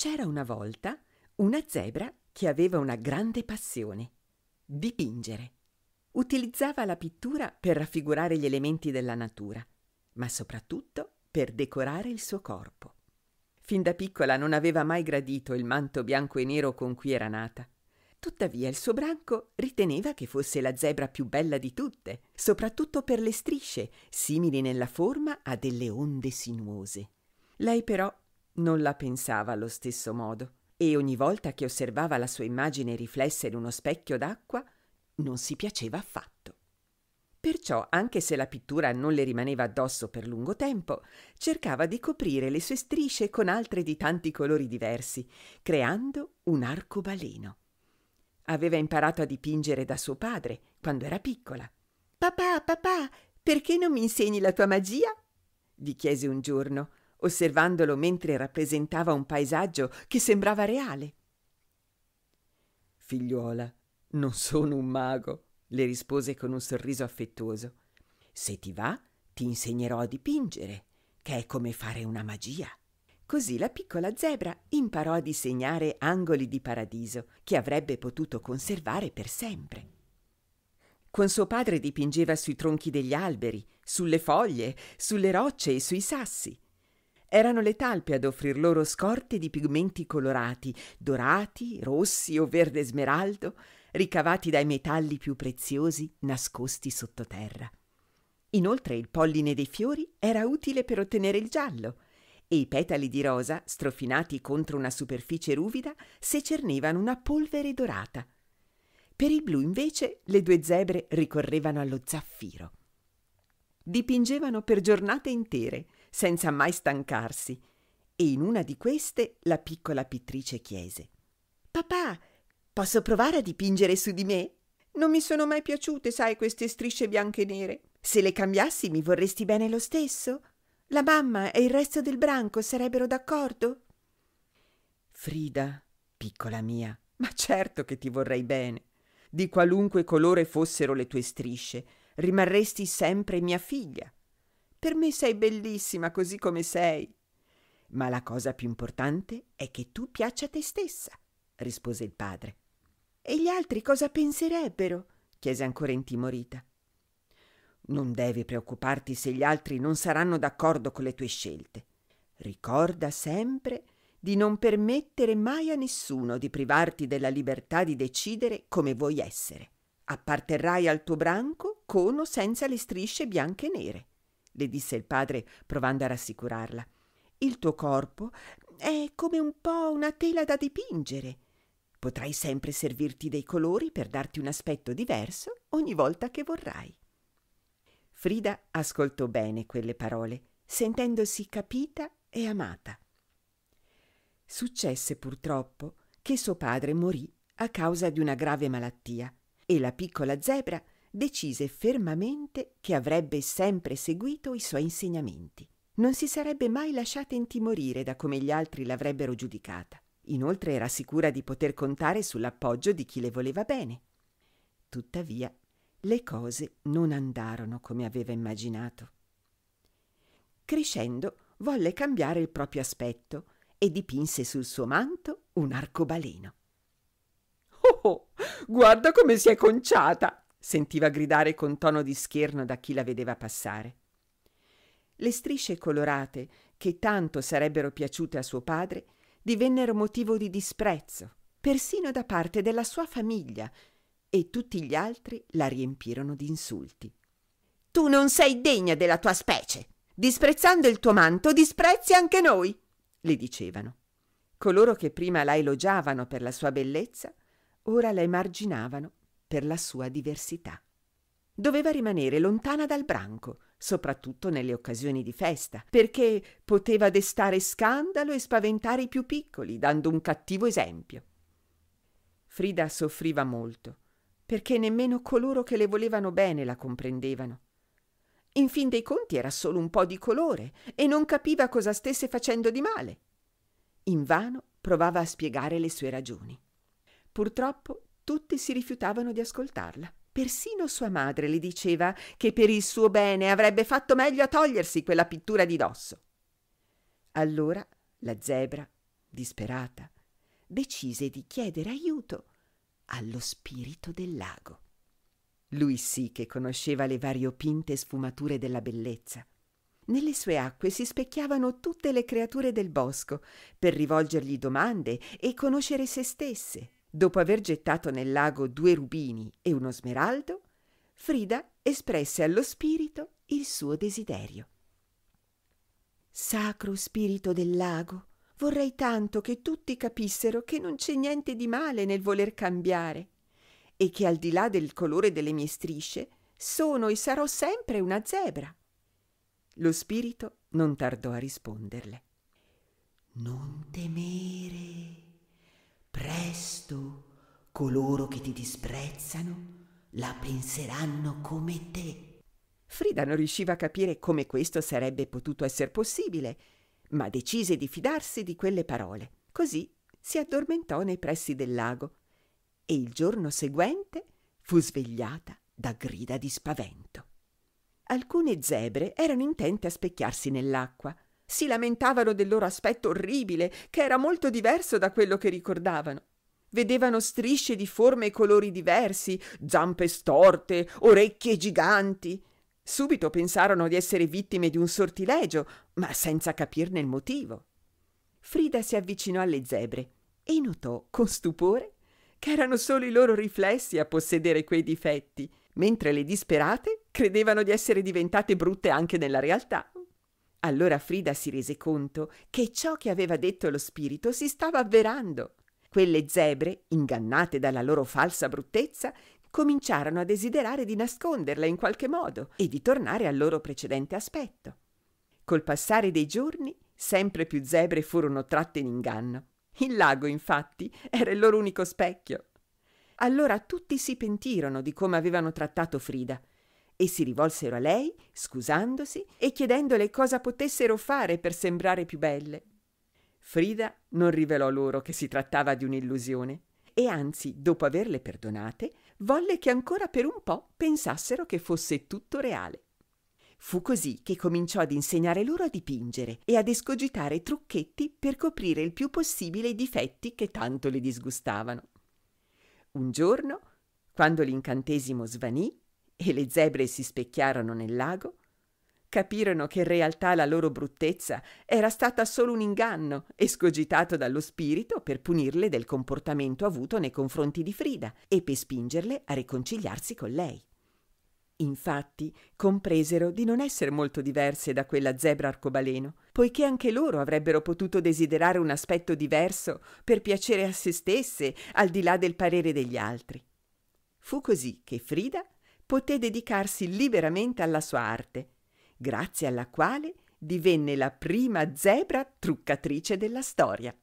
C'era una volta una zebra che aveva una grande passione, dipingere. Utilizzava la pittura per raffigurare gli elementi della natura, ma soprattutto per decorare il suo corpo. Fin da piccola non aveva mai gradito il manto bianco e nero con cui era nata. Tuttavia il suo branco riteneva che fosse la zebra più bella di tutte, soprattutto per le strisce, simili nella forma a delle onde sinuose. Lei però non la pensava allo stesso modo e ogni volta che osservava la sua immagine riflessa in uno specchio d'acqua non si piaceva affatto. Perciò, anche se la pittura non le rimaneva addosso per lungo tempo, cercava di coprire le sue strisce con altre di tanti colori diversi, creando un arcobaleno. Aveva imparato a dipingere da suo padre quando era piccola. Papà, papà, perché non mi insegni la tua magia? gli chiese un giorno, osservandolo mentre rappresentava un paesaggio che sembrava reale. Figliuola, non sono un mago, le rispose con un sorriso affettuoso. Se ti va, ti insegnerò a dipingere, che è come fare una magia. Così la piccola zebra imparò a disegnare angoli di paradiso che avrebbe potuto conservare per sempre. Con suo padre dipingeva sui tronchi degli alberi, sulle foglie, sulle rocce e sui sassi. Erano le talpe ad offrir loro scorte di pigmenti colorati, dorati, rossi o verde smeraldo, ricavati dai metalli più preziosi nascosti sottoterra. Inoltre il polline dei fiori era utile per ottenere il giallo e i petali di rosa, strofinati contro una superficie ruvida, secernevano una polvere dorata. Per il blu invece le due zebre ricorrevano allo zaffiro. Dipingevano per giornate intere – senza mai stancarsi, e in una di queste la piccola pittrice chiese Papà, posso provare a dipingere su di me? Non mi sono mai piaciute, sai, queste strisce bianche e nere. Se le cambiassi mi vorresti bene lo stesso? La mamma e il resto del branco sarebbero d'accordo? Frida, piccola mia, ma certo che ti vorrei bene. Di qualunque colore fossero le tue strisce, rimarresti sempre mia figlia. Per me sei bellissima così come sei. Ma la cosa più importante è che tu piaccia a te stessa, rispose il padre. E gli altri cosa penserebbero? chiese ancora intimorita. Non devi preoccuparti se gli altri non saranno d'accordo con le tue scelte. Ricorda sempre di non permettere mai a nessuno di privarti della libertà di decidere come vuoi essere. Apparterrai al tuo branco con o senza le strisce bianche e nere le disse il padre provando a rassicurarla. Il tuo corpo è come un po' una tela da dipingere. Potrai sempre servirti dei colori per darti un aspetto diverso ogni volta che vorrai. Frida ascoltò bene quelle parole, sentendosi capita e amata. Successe purtroppo che suo padre morì a causa di una grave malattia e la piccola zebra decise fermamente che avrebbe sempre seguito i suoi insegnamenti. Non si sarebbe mai lasciata intimorire da come gli altri l'avrebbero giudicata. Inoltre era sicura di poter contare sull'appoggio di chi le voleva bene. Tuttavia, le cose non andarono come aveva immaginato. Crescendo, volle cambiare il proprio aspetto e dipinse sul suo manto un arcobaleno. Oh, oh guarda come si è conciata! sentiva gridare con tono di scherno da chi la vedeva passare. Le strisce colorate, che tanto sarebbero piaciute a suo padre, divennero motivo di disprezzo, persino da parte della sua famiglia, e tutti gli altri la riempirono di insulti. Tu non sei degna della tua specie. Disprezzando il tuo manto, disprezzi anche noi, le dicevano. Coloro che prima la elogiavano per la sua bellezza, ora la emarginavano per la sua diversità. Doveva rimanere lontana dal branco, soprattutto nelle occasioni di festa, perché poteva destare scandalo e spaventare i più piccoli, dando un cattivo esempio. Frida soffriva molto, perché nemmeno coloro che le volevano bene la comprendevano. In fin dei conti era solo un po' di colore e non capiva cosa stesse facendo di male. Invano provava a spiegare le sue ragioni. Purtroppo tutti si rifiutavano di ascoltarla. Persino sua madre le diceva che per il suo bene avrebbe fatto meglio a togliersi quella pittura di dosso. Allora la zebra, disperata, decise di chiedere aiuto allo spirito del lago. Lui sì che conosceva le variopinte sfumature della bellezza. Nelle sue acque si specchiavano tutte le creature del bosco per rivolgergli domande e conoscere se stesse, Dopo aver gettato nel lago due rubini e uno smeraldo, Frida espresse allo spirito il suo desiderio. Sacro spirito del lago, vorrei tanto che tutti capissero che non c'è niente di male nel voler cambiare e che al di là del colore delle mie strisce sono e sarò sempre una zebra. Lo spirito non tardò a risponderle. Non temere Presto coloro che ti disprezzano la penseranno come te. Frida non riusciva a capire come questo sarebbe potuto essere possibile, ma decise di fidarsi di quelle parole. Così si addormentò nei pressi del lago e il giorno seguente fu svegliata da grida di spavento. Alcune zebre erano intente a specchiarsi nell'acqua si lamentavano del loro aspetto orribile, che era molto diverso da quello che ricordavano. Vedevano strisce di forme e colori diversi, zampe storte, orecchie giganti. Subito pensarono di essere vittime di un sortilegio, ma senza capirne il motivo. Frida si avvicinò alle zebre e notò con stupore che erano solo i loro riflessi a possedere quei difetti, mentre le disperate credevano di essere diventate brutte anche nella realtà. Allora Frida si rese conto che ciò che aveva detto lo spirito si stava avverando. Quelle zebre, ingannate dalla loro falsa bruttezza, cominciarono a desiderare di nasconderla in qualche modo e di tornare al loro precedente aspetto. Col passare dei giorni, sempre più zebre furono tratte in inganno. Il lago, infatti, era il loro unico specchio. Allora tutti si pentirono di come avevano trattato Frida e si rivolsero a lei, scusandosi e chiedendole cosa potessero fare per sembrare più belle. Frida non rivelò loro che si trattava di un'illusione e anzi, dopo averle perdonate, volle che ancora per un po' pensassero che fosse tutto reale. Fu così che cominciò ad insegnare loro a dipingere e ad escogitare trucchetti per coprire il più possibile i difetti che tanto le disgustavano. Un giorno, quando l'incantesimo svanì, e le zebre si specchiarono nel lago, capirono che in realtà la loro bruttezza era stata solo un inganno escogitato dallo spirito per punirle del comportamento avuto nei confronti di Frida e per spingerle a riconciliarsi con lei. Infatti compresero di non essere molto diverse da quella zebra arcobaleno, poiché anche loro avrebbero potuto desiderare un aspetto diverso per piacere a se stesse, al di là del parere degli altri. Fu così che Frida poté dedicarsi liberamente alla sua arte, grazie alla quale divenne la prima zebra truccatrice della storia.